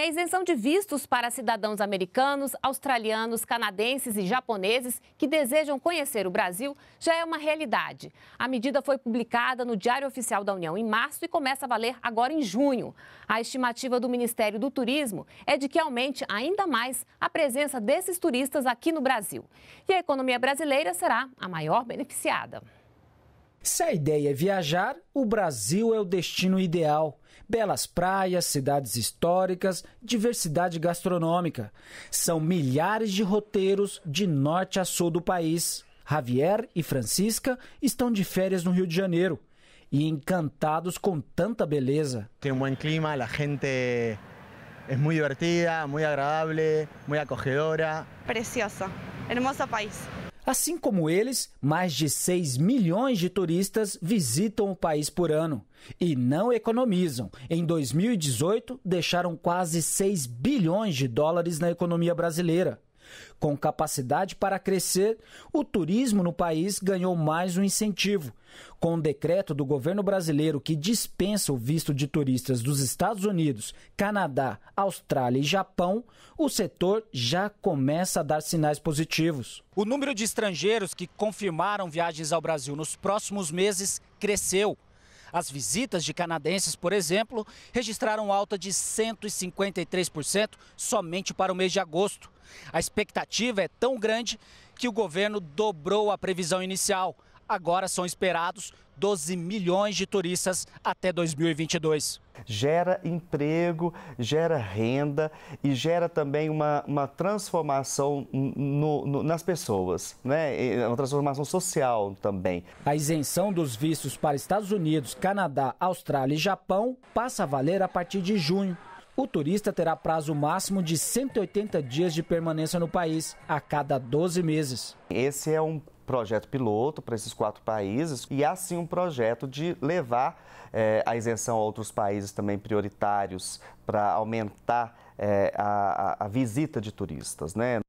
É a isenção de vistos para cidadãos americanos, australianos, canadenses e japoneses que desejam conhecer o Brasil já é uma realidade. A medida foi publicada no Diário Oficial da União em março e começa a valer agora em junho. A estimativa do Ministério do Turismo é de que aumente ainda mais a presença desses turistas aqui no Brasil. E a economia brasileira será a maior beneficiada. Se a ideia é viajar, o Brasil é o destino ideal. Belas praias, cidades históricas, diversidade gastronômica. São milhares de roteiros de norte a sul do país. Javier e Francisca estão de férias no Rio de Janeiro e encantados com tanta beleza. Tem um bom clima, a gente é muito divertida, muito agradável, muito acogedora. Preciosa, hermoso país. Assim como eles, mais de 6 milhões de turistas visitam o país por ano e não economizam. Em 2018, deixaram quase 6 bilhões de dólares na economia brasileira. Com capacidade para crescer, o turismo no país ganhou mais um incentivo. Com o um decreto do governo brasileiro que dispensa o visto de turistas dos Estados Unidos, Canadá, Austrália e Japão, o setor já começa a dar sinais positivos. O número de estrangeiros que confirmaram viagens ao Brasil nos próximos meses cresceu. As visitas de canadenses, por exemplo, registraram alta de 153% somente para o mês de agosto. A expectativa é tão grande que o governo dobrou a previsão inicial. Agora são esperados 12 milhões de turistas até 2022. Gera emprego, gera renda e gera também uma, uma transformação no, no, nas pessoas, né? uma transformação social também. A isenção dos vistos para Estados Unidos, Canadá, Austrália e Japão passa a valer a partir de junho. O turista terá prazo máximo de 180 dias de permanência no país, a cada 12 meses. Esse é um projeto piloto para esses quatro países e assim um projeto de levar eh, a isenção a outros países também prioritários para aumentar eh, a, a visita de turistas. Né?